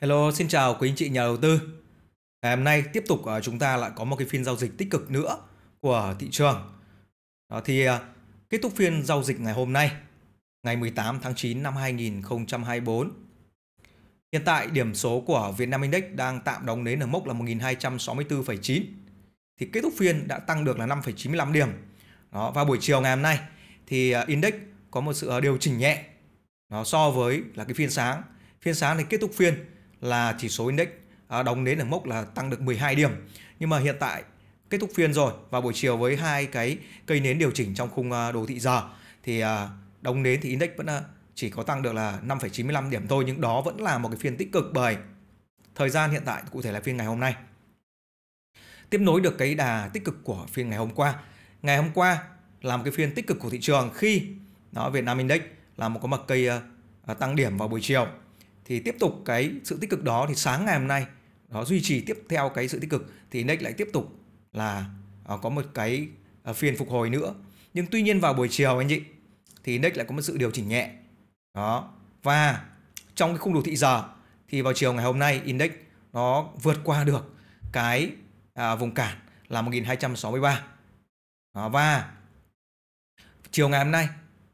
Hello, xin chào quý anh chị nhà đầu tư. Ngày hôm nay tiếp tục à, chúng ta lại có một cái phiên giao dịch tích cực nữa của thị trường. thì à, kết thúc phiên giao dịch ngày hôm nay, ngày 18 tháng 9 năm 2024. Hiện tại điểm số của Việt Nam Index đang tạm đóng đến ở mốc là 1264,9. Thì kết thúc phiên đã tăng được là 5,95 điểm. Đó, và buổi chiều ngày hôm nay thì à, index có một sự điều chỉnh nhẹ. Nó so với là cái phiên sáng. Phiên sáng thì kết thúc phiên là chỉ số index à, đóng đến ở mốc là tăng được 12 điểm. Nhưng mà hiện tại kết thúc phiên rồi và buổi chiều với hai cái cây nến điều chỉnh trong khung à, đồ thị giờ thì à, đóng nến thì index vẫn chỉ có tăng được là 5,95 điểm thôi nhưng đó vẫn là một cái phiên tích cực bởi thời gian hiện tại cụ thể là phiên ngày hôm nay. Tiếp nối được cái đà tích cực của phiên ngày hôm qua. Ngày hôm qua là một cái phiên tích cực của thị trường khi đó Việt Nam Index là một cái mặt cây tăng điểm vào buổi chiều thì tiếp tục cái sự tích cực đó thì sáng ngày hôm nay nó duy trì tiếp theo cái sự tích cực thì index lại tiếp tục là à, có một cái à, phiên phục hồi nữa nhưng tuy nhiên vào buổi chiều anh chị thì index lại có một sự điều chỉnh nhẹ đó và trong cái khung đồ thị giờ thì vào chiều ngày hôm nay index nó vượt qua được cái à, vùng cản là 1263 đó, và chiều ngày hôm nay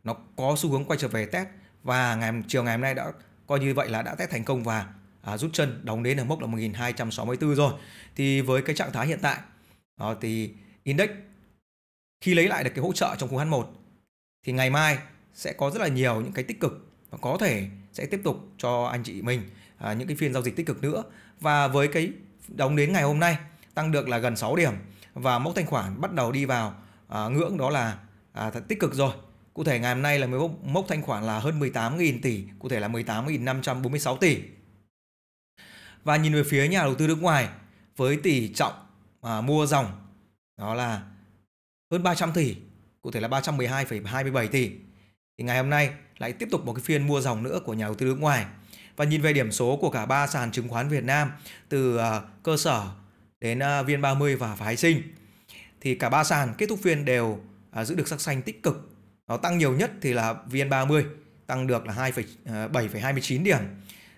nó có xu hướng quay trở về test và ngày chiều ngày hôm nay đã coi như vậy là đã test thành công và à, rút chân đóng đến ở mốc là 1264 rồi thì với cái trạng thái hiện tại đó, thì index khi lấy lại được cái hỗ trợ trong khu H1 thì ngày mai sẽ có rất là nhiều những cái tích cực và có thể sẽ tiếp tục cho anh chị mình à, những cái phiên giao dịch tích cực nữa và với cái đóng đến ngày hôm nay tăng được là gần 6 điểm và mốc thanh khoản bắt đầu đi vào à, ngưỡng đó là à, tích cực rồi Cụ thể ngày hôm nay là mới mốc, mốc thanh khoản là hơn 18.000 tỷ, cụ thể là 18.546 tỷ. Và nhìn về phía nhà đầu tư nước ngoài với tỷ trọng à, mua dòng đó là hơn 300 tỷ, cụ thể là 312,27 tỷ. Thì ngày hôm nay lại tiếp tục một cái phiên mua dòng nữa của nhà đầu tư nước ngoài. Và nhìn về điểm số của cả ba sàn chứng khoán Việt Nam từ à, cơ sở đến à, VN30 và Phái Sinh thì cả ba sàn kết thúc phiên đều à, giữ được sắc xanh tích cực nó tăng nhiều nhất thì là VN30 tăng được là 2,7,29 à, điểm.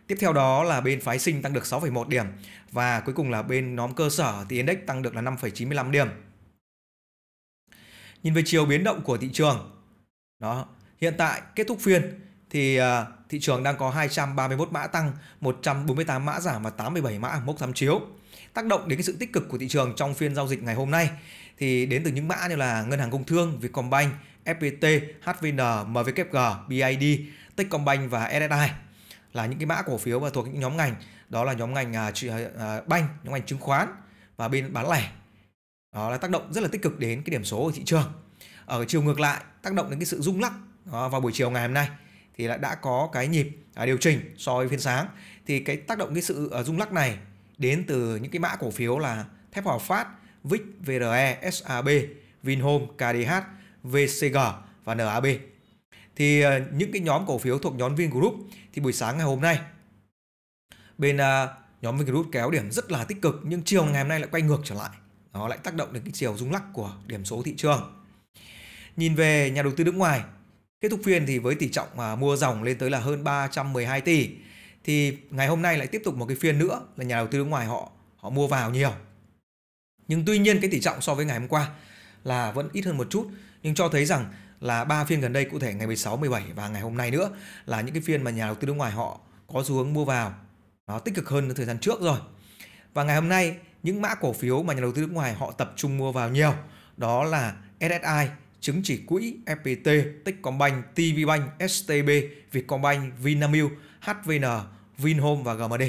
Tiếp theo đó là bên phái sinh tăng được 6,1 điểm và cuối cùng là bên nhóm cơ sở thì index tăng được là 5,95 điểm. Nhìn về chiều biến động của thị trường. Đó, hiện tại kết thúc phiên thì à, thị trường đang có 231 mã tăng, 148 mã giảm và 87 mã mốc tham chiếu. Tác động đến cái sự tích cực của thị trường trong phiên giao dịch ngày hôm nay thì đến từ những mã như là Ngân hàng Công Thương, Vietcombank, FPT, HVN, mvkg, BID, Techcombank và SSI là những cái mã cổ phiếu và thuộc những nhóm ngành đó là nhóm ngành uh, à, à, à, banh, nhóm ngành chứng khoán và bên bán lẻ đó là tác động rất là tích cực đến cái điểm số của thị trường ở chiều ngược lại tác động đến cái sự rung lắc đó, vào buổi chiều ngày hôm nay thì lại đã có cái nhịp à, điều chỉnh so với phiên sáng thì cái tác động cái sự à, rung lắc này đến từ những cái mã cổ phiếu là thép hòa phát vic vre sab vinhome kdh VCG và NAB. Thì ờ, những cái nhóm cổ phiếu thuộc nhóm Vingroup thì buổi sáng ngày hôm nay bên ờ, nhóm Vingroup kéo điểm rất là tích cực nhưng chiều ngày hôm nay lại quay ngược trở lại. Nó lại tác động đến cái chiều rung lắc của điểm số thị trường. Nhìn về nhà đầu tư nước ngoài, kết thúc phiên thì với tỷ trọng ờ, mua dòng lên tới là hơn 312 tỷ thì ngày hôm nay lại tiếp tục một cái phiên nữa là nhà đầu tư nước ngoài họ họ mua vào nhiều. Nhưng tuy nhiên cái tỷ trọng so với ngày hôm qua là vẫn ít hơn một chút nhưng cho thấy rằng là ba phiên gần đây cụ thể ngày 16, 17 và ngày hôm nay nữa là những cái phiên mà nhà đầu tư nước ngoài họ có xu hướng mua vào nó tích cực hơn thời gian trước rồi. Và ngày hôm nay những mã cổ phiếu mà nhà đầu tư nước ngoài họ tập trung mua vào nhiều đó là SSI, chứng chỉ quỹ FPT, Techcombank, TVBank, STB, Vietcombank, Vinamilk, HVN, Vinhome và GMD.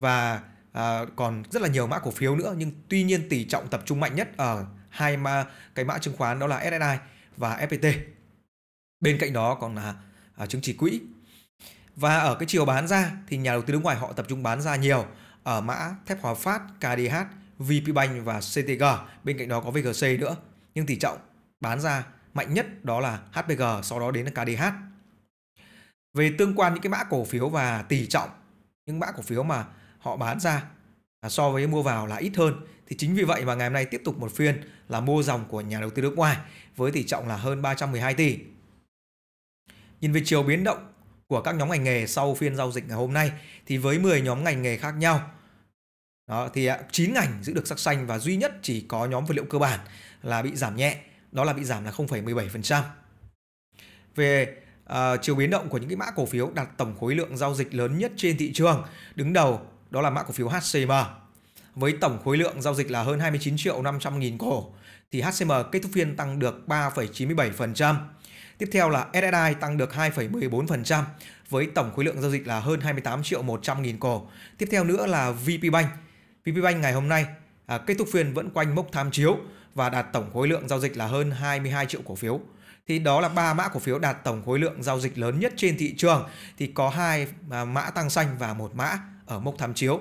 Và à, còn rất là nhiều mã cổ phiếu nữa nhưng tuy nhiên tỷ trọng tập trung mạnh nhất ở hai mà cái mã chứng khoán đó là SSI và FPT. Bên cạnh đó còn là à, chứng chỉ quỹ. Và ở cái chiều bán ra thì nhà đầu tư nước ngoài họ tập trung bán ra nhiều ở mã Thép Hòa Phát, KDH, VPBank và CTG. Bên cạnh đó có VGC nữa. Nhưng tỷ trọng bán ra mạnh nhất đó là HPG, sau đó đến là KDH. Về tương quan những cái mã cổ phiếu và tỷ trọng những mã cổ phiếu mà họ bán ra à, so với mua vào là ít hơn thì chính vì vậy mà ngày hôm nay tiếp tục một phiên là mua dòng của nhà đầu tư nước ngoài với tỷ trọng là hơn 312 tỷ. Nhìn về chiều biến động của các nhóm ngành nghề sau phiên giao dịch ngày hôm nay thì với 10 nhóm ngành nghề khác nhau đó, thì 9 à, ngành giữ được sắc xanh và duy nhất chỉ có nhóm vật liệu cơ bản là bị giảm nhẹ, đó là bị giảm là 0,17%. Về uh, chiều biến động của những cái mã cổ phiếu đạt tổng khối lượng giao dịch lớn nhất trên thị trường, đứng đầu đó là mã cổ phiếu HCM với tổng khối lượng giao dịch là hơn 29 triệu 500 nghìn cổ thì HCM kết thúc phiên tăng được 3,97%. Tiếp theo là SSI tăng được 2,14% với tổng khối lượng giao dịch là hơn 28 triệu 100 nghìn cổ. Tiếp theo nữa là VPBank. VPBank ngày hôm nay à, kết thúc phiên vẫn quanh mốc tham chiếu và đạt tổng khối lượng giao dịch là hơn 22 triệu cổ phiếu. Thì đó là ba mã cổ phiếu đạt tổng khối lượng giao dịch lớn nhất trên thị trường thì có hai à, mã tăng xanh và một mã ở mốc tham chiếu.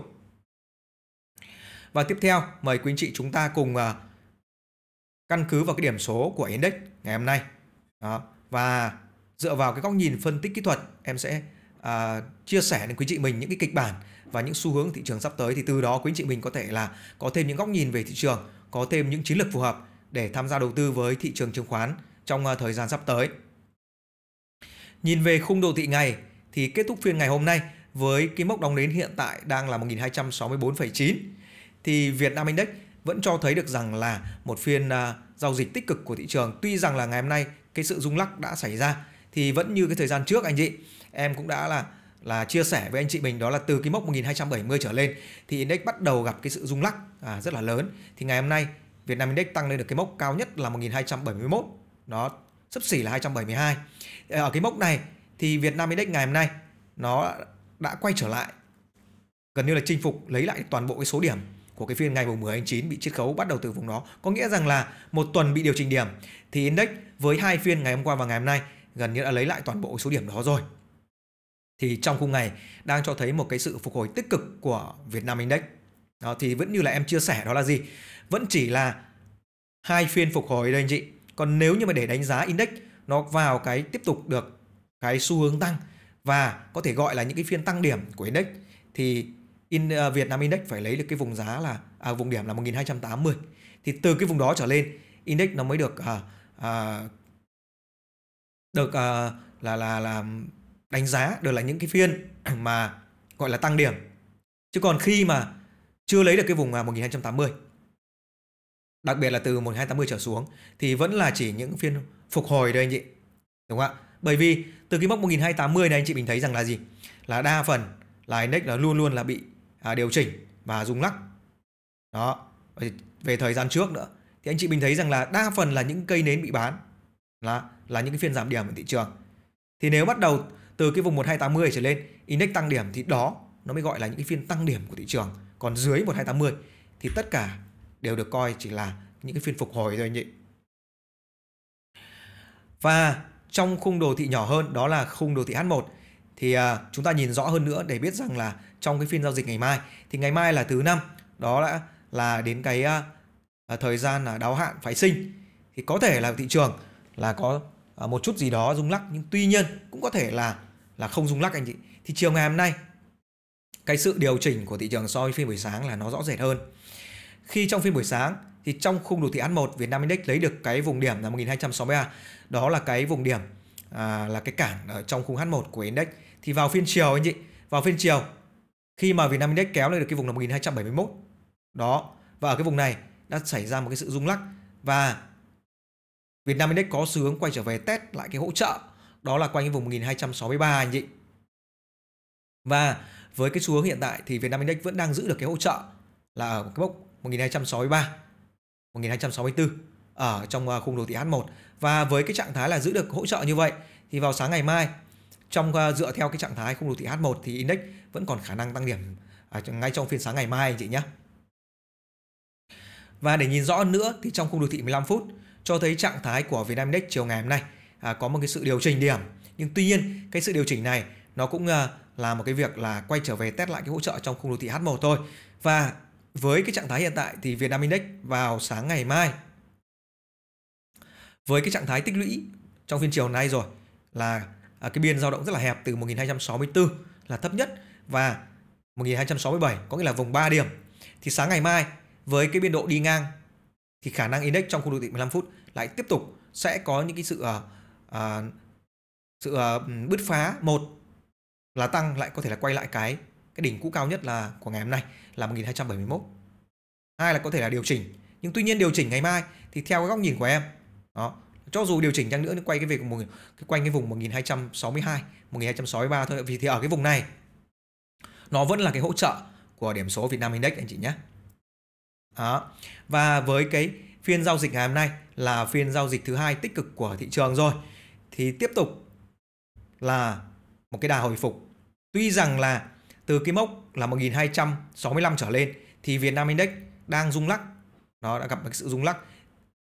Và tiếp theo, mời quý anh chị chúng ta cùng ờ, căn cứ vào cái điểm số của index ngày hôm nay. Đó. Và dựa vào cái góc nhìn phân tích kỹ thuật, em sẽ à, chia sẻ đến quý chị mình những cái kịch bản và những xu hướng thị trường sắp tới thì từ đó quý anh chị mình có thể là có thêm những góc nhìn về thị trường, có thêm những chiến lược phù hợp để tham gia đầu tư với thị trường chứng khoán trong ờ, thời gian sắp tới. Nhìn về khung đồ thị ngày thì kết thúc phiên ngày hôm nay với cái mốc đóng đến hiện tại đang là 1264,9 thì Việt Nam Index vẫn cho thấy được rằng là một phiên à, giao dịch tích cực của thị trường. Tuy rằng là ngày hôm nay cái sự rung lắc đã xảy ra thì vẫn như cái thời gian trước anh chị, em cũng đã là là chia sẻ với anh chị mình đó là từ cái mốc 1270 trở lên thì index bắt đầu gặp cái sự rung lắc à, rất là lớn. Thì ngày hôm nay Việt Nam Index tăng lên được cái mốc cao nhất là 1271. Nó sấp xỉ là 272. Ờ, ở cái mốc này thì Việt Nam Index ngày hôm nay nó đã quay trở lại gần như là chinh phục lấy lại toàn bộ cái số điểm của cái phiên ngày mùng 10 tháng 9 bị chiết khấu bắt đầu từ vùng đó. Có nghĩa rằng là một tuần bị điều chỉnh điểm thì index với hai phiên ngày hôm qua và ngày hôm nay gần như đã lấy lại toàn bộ số điểm đó rồi. Thì trong khung ngày đang cho thấy một cái sự phục hồi tích cực của Việt Nam Index. Đó, thì vẫn như là em chia sẻ đó là gì? Vẫn chỉ là hai phiên phục hồi đây anh chị. Còn nếu như mà để đánh giá index nó vào cái tiếp tục được cái xu hướng tăng và có thể gọi là những cái phiên tăng điểm của index thì in uh, à, Việt Nam Index phải lấy được cái vùng giá là à, vùng điểm là 1280 thì từ cái vùng đó trở lên index nó mới được à, à, được à, là là là đánh giá được là những cái phiên mà gọi là tăng điểm chứ còn khi mà chưa lấy được cái vùng 1280 à, đặc biệt là từ 1280 trở xuống thì vẫn là chỉ những phiên phục hồi đây anh chị đúng không ạ bởi vì từ cái mốc 1280 này anh chị mình thấy rằng là gì là đa phần là index nó luôn luôn là bị à, điều chỉnh và rung lắc đó về thời gian trước nữa thì anh chị mình thấy rằng là đa phần là những cây nến bị bán là là những cái phiên giảm điểm ở thị trường thì nếu bắt đầu từ cái vùng 1280 trở lên index tăng điểm thì đó nó mới gọi là những cái phiên tăng điểm của thị trường còn dưới 1280 thì tất cả đều được coi chỉ là những cái phiên phục hồi thôi anh chị và trong khung đồ thị nhỏ hơn đó là khung đồ thị H1 thì à, chúng ta nhìn rõ hơn nữa để biết rằng là trong cái phiên giao dịch ngày mai thì ngày mai là thứ năm đó đã là đến cái uh, thời gian là đáo hạn phái sinh thì có thể là thị trường là có uh, một chút gì đó rung lắc nhưng tuy nhiên cũng có thể là là không rung lắc anh chị thì chiều ngày hôm nay cái sự điều chỉnh của thị trường so với phiên buổi sáng là nó rõ rệt hơn khi trong phiên buổi sáng thì trong khung đồ thị ăn 1 Việt Nam Index lấy được cái vùng điểm là 1263 đó là cái vùng điểm à, là cái cản ở trong khung H1 của index thì vào phiên chiều anh chị vào phiên chiều khi mà Vietnam Index kéo lên được cái vùng là 1271 đó và ở cái vùng này đã xảy ra một cái sự rung lắc và Vietnam Index có sướng quay trở về test lại cái hỗ trợ đó là quanh cái vùng 1263 anh chị và với cái xu hướng hiện tại thì Vietnam Index vẫn đang giữ được cái hỗ trợ là ở cái mốc 1263 1264 ở trong à, khung đồ thị H1 và với cái trạng thái là giữ được hỗ trợ như vậy thì vào sáng ngày mai trong ờ, dựa theo cái trạng thái không đồ thị H1 thì index vẫn còn khả năng tăng điểm à, ngay trong phiên sáng ngày mai anh chị nhé. Và để nhìn rõ nữa thì trong khung đồ thị 15 phút cho thấy trạng thái của Vietnam Index chiều ngày hôm nay à, có một cái sự điều chỉnh điểm. Nhưng tuy nhiên cái sự điều chỉnh này nó cũng à, là một cái việc là quay trở về test lại cái hỗ trợ trong khung đồ thị H1 thôi. Và với cái trạng thái hiện tại thì Vietnam Index vào sáng ngày mai với cái trạng thái tích lũy trong phiên chiều nay rồi là à, cái biên dao động rất là hẹp từ 1264 là thấp nhất và 1267 có nghĩa là vùng 3 điểm. Thì sáng ngày mai với cái biên độ đi ngang thì khả năng index trong khu đô thị 15 phút lại tiếp tục sẽ có những cái sự à, à, sự à, bứt phá một là tăng lại có thể là quay lại cái cái đỉnh cũ cao nhất là của ngày hôm nay là 1271. Hai là có thể là điều chỉnh, nhưng tuy nhiên điều chỉnh ngày mai thì theo cái góc nhìn của em đó cho dù điều chỉnh chăng nữa nó quay cái việc một cái quanh cái vùng 1262 1263 thôi vì thì ở cái vùng này nó vẫn là cái hỗ trợ của điểm số Việt Nam Index anh chị nhé đó. và với cái phiên giao dịch ngày hôm nay là phiên giao dịch thứ hai tích cực của thị trường rồi thì tiếp tục là một cái đà hồi phục tuy rằng là từ cái mốc là 1265 trở lên thì Việt Nam Index đang rung lắc nó đã gặp một sự rung lắc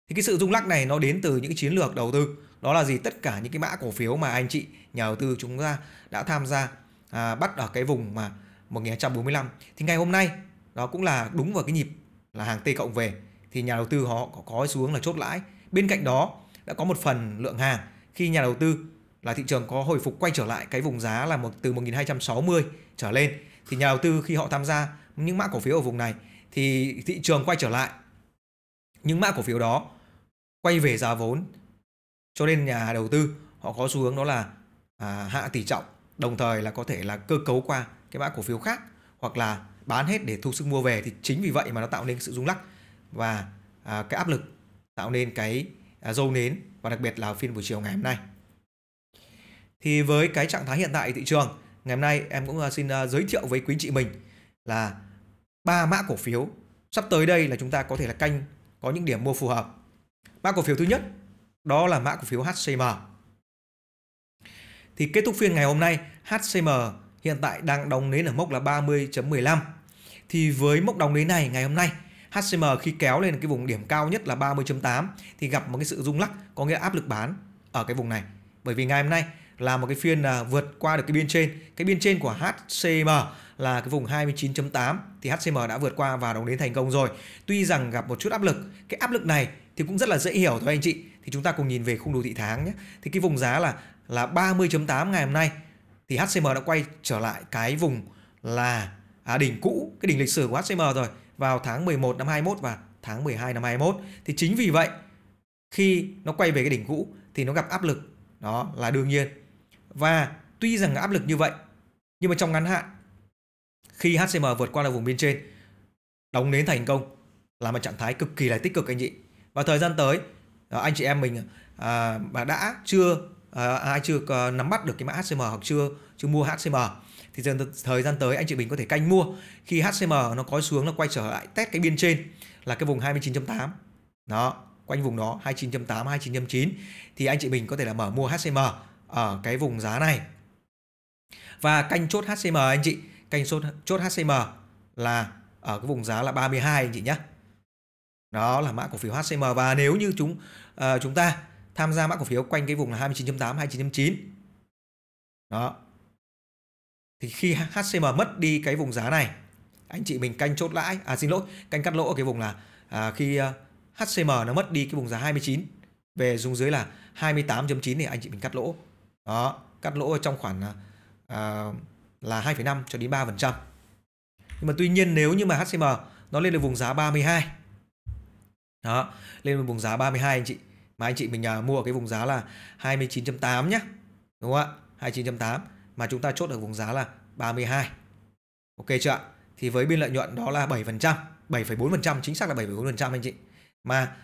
thì cái sự rung lắc này nó đến từ những chiến lược đầu tư. Đó là gì? Tất cả những cái mã cổ phiếu mà anh chị nhà đầu tư chúng ta đã tham gia à, bắt ở cái vùng mà 1245 thì ngày hôm nay nó cũng là đúng vào cái nhịp là hàng T cộng về thì nhà đầu tư họ có, có xuống là chốt lãi. Bên cạnh đó đã có một phần lượng hàng khi nhà đầu tư là thị trường có hồi phục quay trở lại cái vùng giá là một từ 1260 trở lên thì nhà đầu tư khi họ tham gia những mã cổ phiếu ở vùng này thì thị trường quay trở lại những mã cổ phiếu đó quay về giá vốn cho nên nhà đầu tư họ có xu hướng đó là à, hạ tỷ trọng đồng thời là có thể là cơ cấu qua cái mã cổ phiếu khác hoặc là bán hết để thu sức mua về thì chính vì vậy mà nó tạo nên sự rung lắc và à, cái áp lực tạo nên cái à, dâu nến và đặc biệt là phiên buổi chiều ngày hôm nay thì với cái trạng thái hiện tại thị trường ngày hôm nay em cũng à, xin à, giới thiệu với quý chị mình là ba mã cổ phiếu sắp tới đây là chúng ta có thể là canh có những điểm mua phù hợp. Mã cổ phiếu thứ nhất đó là mã cổ phiếu HCM. Thì kết thúc phiên ngày hôm nay, HCM hiện tại đang đóng nến ở mốc là 30.15. Thì với mốc đóng nến này ngày hôm nay, HCM khi kéo lên cái vùng điểm cao nhất là 30.8 thì gặp một cái sự rung lắc, có nghĩa áp lực bán ở cái vùng này. Bởi vì ngày hôm nay là một cái phiên là vượt qua được cái biên trên cái biên trên của HCM là cái vùng 29.8 thì HCM đã vượt qua và đóng đến thành công rồi tuy rằng gặp một chút áp lực cái áp lực này thì cũng rất là dễ hiểu thôi anh chị thì chúng ta cùng nhìn về khung đồ thị tháng nhé thì cái vùng giá là là 30.8 ngày hôm nay thì HCM đã quay trở lại cái vùng là à, đỉnh cũ cái đỉnh lịch sử của HCM rồi vào tháng 11 năm 21 và tháng 12 năm 21 thì chính vì vậy khi nó quay về cái đỉnh cũ thì nó gặp áp lực đó là đương nhiên và tuy rằng áp lực như vậy, nhưng mà trong ngắn hạn khi HCM vượt qua được vùng biên trên, đóng nến thành công là một trạng thái cực kỳ là tích cực anh chị. Và thời gian tới ờ, anh chị em mình à, mà đã chưa à, ai chưa nắm bắt được cái mã HCM hoặc chưa chưa mua HCM thì dần thời gian tới anh chị mình có thể canh mua khi HCM nó có xuống nó quay trở lại test cái biên trên là cái vùng 29.8 đó quanh vùng đó 29.8 29.9 thì anh chị mình có thể là mở mua HCM ở cái vùng giá này và canh chốt HCM anh chị canh chốt, chốt HCM là ở cái vùng giá là 32 anh chị nhé đó là mã cổ phiếu HCM và nếu như chúng uh, chúng ta tham gia mã cổ phiếu quanh cái vùng là 29.8 29.9 đó thì khi HCM mất đi cái vùng giá này anh chị mình canh chốt lãi à xin lỗi canh cắt lỗ ở cái vùng là à, khi uh, ờ, HCM nó mất đi cái vùng giá 29 về xuống dưới là 28.9 thì anh chị mình cắt lỗ đó cắt lỗ trong khoảng à, à là 2,5 cho đến 3 phần trăm nhưng mà tuy nhiên nếu như mà HCM nó lên được vùng giá 32 đó lên được vùng giá 32 anh chị mà anh chị mình à, mua ở cái vùng giá là 29.8 nhá đúng không ạ 29.8 mà chúng ta chốt ở vùng giá là 32 ok chưa ạ thì với biên lợi nhuận đó là 7% 7,4% chính xác là 7,4% anh chị mà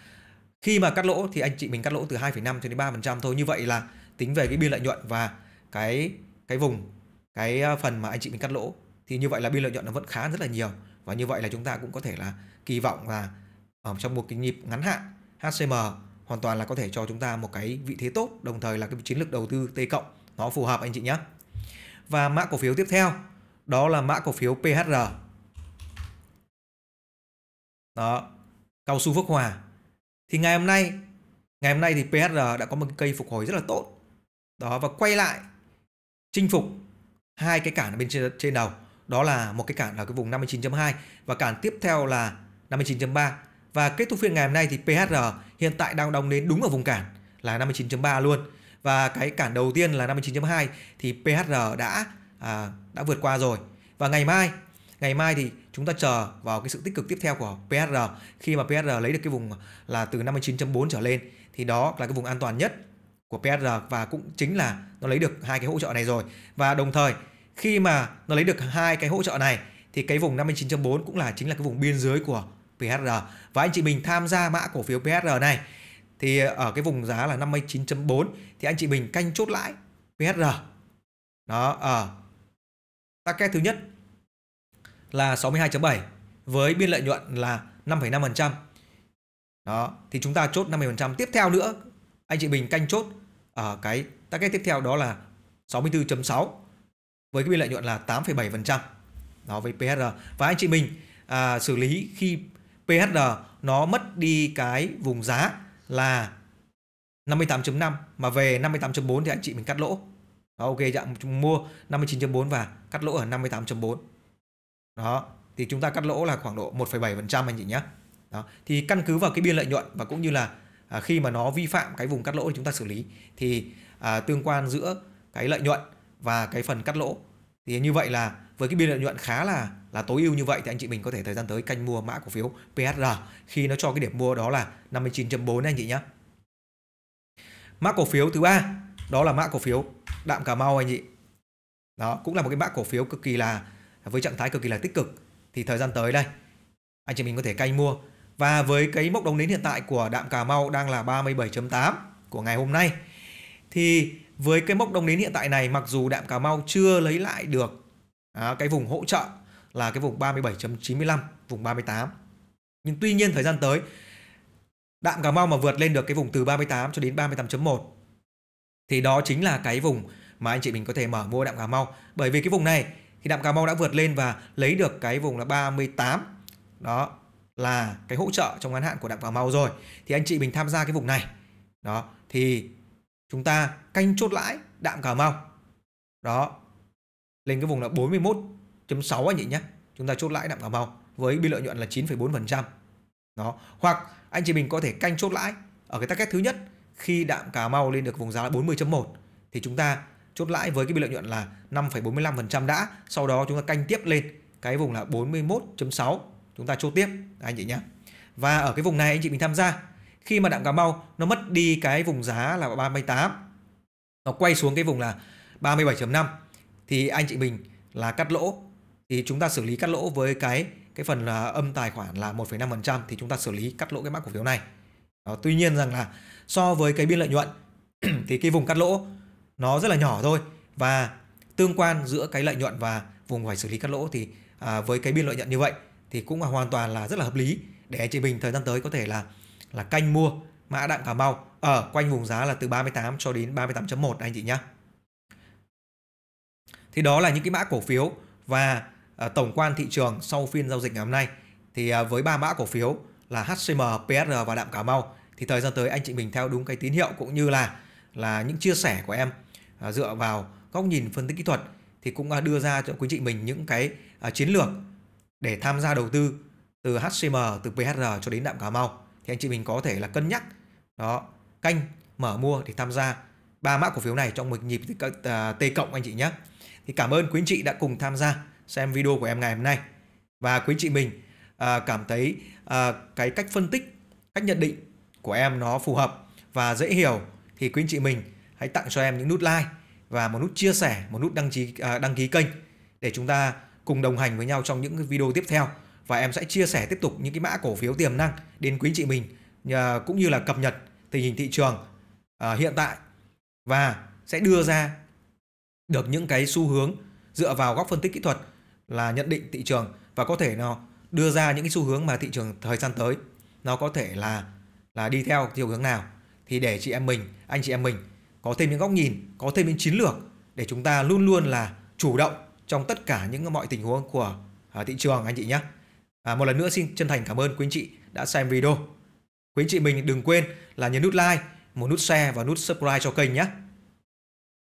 khi mà cắt lỗ thì anh chị mình cắt lỗ từ 2,5 cho đến 3% thôi như vậy là tính về cái biên lợi nhuận và cái cái vùng cái à, phần mà anh chị mình cắt lỗ thì như vậy là biên lợi nhuận nó vẫn khá rất là nhiều và như vậy là chúng ta cũng có thể là kỳ vọng là ở ờ, trong một cái nhịp ngắn hạn HCM hoàn toàn là có thể cho chúng ta một cái vị thế tốt đồng thời là cái chiến lược đầu tư T cộng nó phù hợp anh chị nhé và mã cổ phiếu tiếp theo đó là mã cổ phiếu PHR đó cao su Phước Hòa thì ngày hôm nay ngày hôm nay thì PHR đã có một cây phục hồi rất là tốt đó và quay lại chinh phục hai cái cản ở bên trên, trên đầu đó là một cái cản ở cái vùng 59.2 và cản tiếp theo là 59.3 và kết thúc phiên ngày hôm nay thì PHR hiện tại đang đóng đến đúng ở vùng cản là 59.3 luôn và cái cản đầu tiên là 59.2 thì PHR đã à, đã vượt qua rồi và ngày mai ngày mai thì chúng ta chờ vào cái sự tích cực tiếp theo của PHR khi mà PHR lấy được cái vùng là từ 59.4 trở lên thì đó là cái vùng an toàn nhất của PSR và cũng chính là nó lấy được hai cái hỗ trợ này rồi và đồng thời khi mà nó lấy được hai cái hỗ trợ này thì cái vùng 59.4 cũng là chính là cái vùng biên dưới của PSR và anh chị mình tham gia mã cổ phiếu PSR này thì ở cái vùng giá là 59.4 thì anh chị mình canh chốt lãi PSR đó ở ờ. target thứ nhất là 62.7 với biên lợi nhuận là 5,5% đó thì chúng ta chốt 50% tiếp theo nữa anh chị mình canh chốt ở à, cái target tiếp theo đó là 64.6 với cái biên lợi nhuận là 8,7% đó với PHR và anh chị mình à, xử lý khi PHR nó mất đi cái vùng giá là 58.5 mà về 58.4 thì anh chị mình cắt lỗ đó, ok chúng mua 59.4 và cắt lỗ ở 58.4 đó thì chúng ta cắt lỗ là khoảng độ 1,7% anh chị nhé đó thì căn cứ vào cái biên lợi nhuận và cũng như là à, khi mà nó vi phạm cái vùng cắt lỗ thì chúng ta xử lý thì à, tương quan giữa cái lợi nhuận và cái phần cắt lỗ thì như vậy là với cái biên lợi nhuận khá là là tối ưu như vậy thì anh chị mình có thể thời gian tới canh mua mã cổ phiếu PSR khi nó cho cái điểm mua đó là 59.4 anh chị nhé. Mã cổ phiếu thứ ba đó là mã cổ phiếu Đạm Cà Mau anh chị. Đó cũng là một cái mã cổ phiếu cực kỳ là với trạng thái cực kỳ là tích cực thì thời gian tới đây anh chị mình có thể canh mua và với cái mốc đồng đến hiện tại của đạm Cà Mau đang là 37.8 của ngày hôm nay thì với cái mốc đồng đến hiện tại này mặc dù đạm Cà Mau chưa lấy lại được à, cái vùng hỗ trợ là cái vùng 37.95, vùng 38. Nhưng tuy nhiên thời gian tới đạm Cà Mau mà vượt lên được cái vùng từ 38 cho đến 38.1 thì đó chính là cái vùng mà anh chị mình có thể mở mua đạm Cà Mau bởi vì cái vùng này thì đạm Cà Mau đã vượt lên và lấy được cái vùng là 38 đó là cái hỗ trợ trong ngắn hạn của đạm cà mau rồi thì anh chị mình tham gia cái vùng này đó thì chúng ta canh chốt lãi đạm cà mau đó lên cái vùng là 41.6 anh chị nhé chúng ta chốt lãi đạm cà mau với biên lợi nhuận là 9,4% đó hoặc anh chị mình có thể canh chốt lãi ở cái target thứ nhất khi đạm cà mau lên được vùng giá là 40.1 thì chúng ta chốt lãi với cái biên lợi nhuận là 5,45% đã sau đó chúng ta canh tiếp lên cái vùng là 41.6 chúng ta chốt tiếp anh chị nhé và ở cái vùng này anh chị mình tham gia khi mà đạm cà mau nó mất đi cái vùng giá là 38 nó quay xuống cái vùng là 37.5 thì anh chị mình là cắt lỗ thì chúng ta xử lý cắt lỗ với cái cái phần là âm tài khoản là 1,5% thì chúng ta xử lý cắt lỗ cái mã cổ phiếu này. Đó, tuy nhiên rằng là so với cái biên lợi nhuận thì cái vùng cắt lỗ nó rất là nhỏ thôi và tương quan giữa cái lợi nhuận và vùng phải xử lý cắt lỗ thì à, với cái biên lợi nhuận như vậy thì cũng là hoàn toàn là rất là hợp lý để chị Bình thời gian tới có thể là là canh mua mã đạm Cà Mau ở ờ, quanh vùng giá là từ 38 cho đến 38.1 anh chị nhá. Thì đó là những cái mã cổ phiếu và à, tổng quan thị trường sau phiên giao dịch ngày hôm nay thì à, với ba mã cổ phiếu là HCM, PSR và Đạm Cà Mau thì thời gian tới anh chị mình theo đúng cái tín hiệu cũng như là là những chia sẻ của em à, dựa vào góc nhìn phân tích kỹ thuật thì cũng đưa ra cho quý chị mình những cái à, chiến lược để tham gia đầu tư từ HCM từ PHR cho đến Đạm Cà Mau thì anh chị mình có thể là cân nhắc đó canh mở mua để tham gia ba mã cổ phiếu này trong một nhịp à, T cộng anh chị nhé. Thì cảm ơn quý anh chị đã cùng tham gia xem video của em ngày hôm nay và quý anh chị mình à, cảm thấy à, cái cách phân tích, cách nhận định của em nó phù hợp và dễ hiểu thì quý anh chị mình hãy tặng cho em những nút like và một nút chia sẻ, một nút đăng ký à, đăng ký kênh để chúng ta cùng đồng hành với nhau trong những video tiếp theo và em sẽ chia sẻ tiếp tục những cái mã cổ phiếu tiềm năng đến quý chị mình cũng như là cập nhật tình hình thị trường à, hiện tại và sẽ đưa ra được những cái xu hướng dựa vào góc phân tích kỹ thuật là nhận định thị trường và có thể nó đưa ra những cái xu hướng mà thị trường thời gian tới nó có thể là là đi theo chiều hướng nào thì để chị em mình anh chị em mình có thêm những góc nhìn có thêm những chiến lược để chúng ta luôn luôn là chủ động trong tất cả những mọi tình huống của à, thị trường anh chị nhé. À, một lần nữa xin chân thành cảm ơn quý anh chị đã xem video. Quý anh chị mình đừng quên là nhấn nút like, một nút share và nút subscribe cho kênh nhé.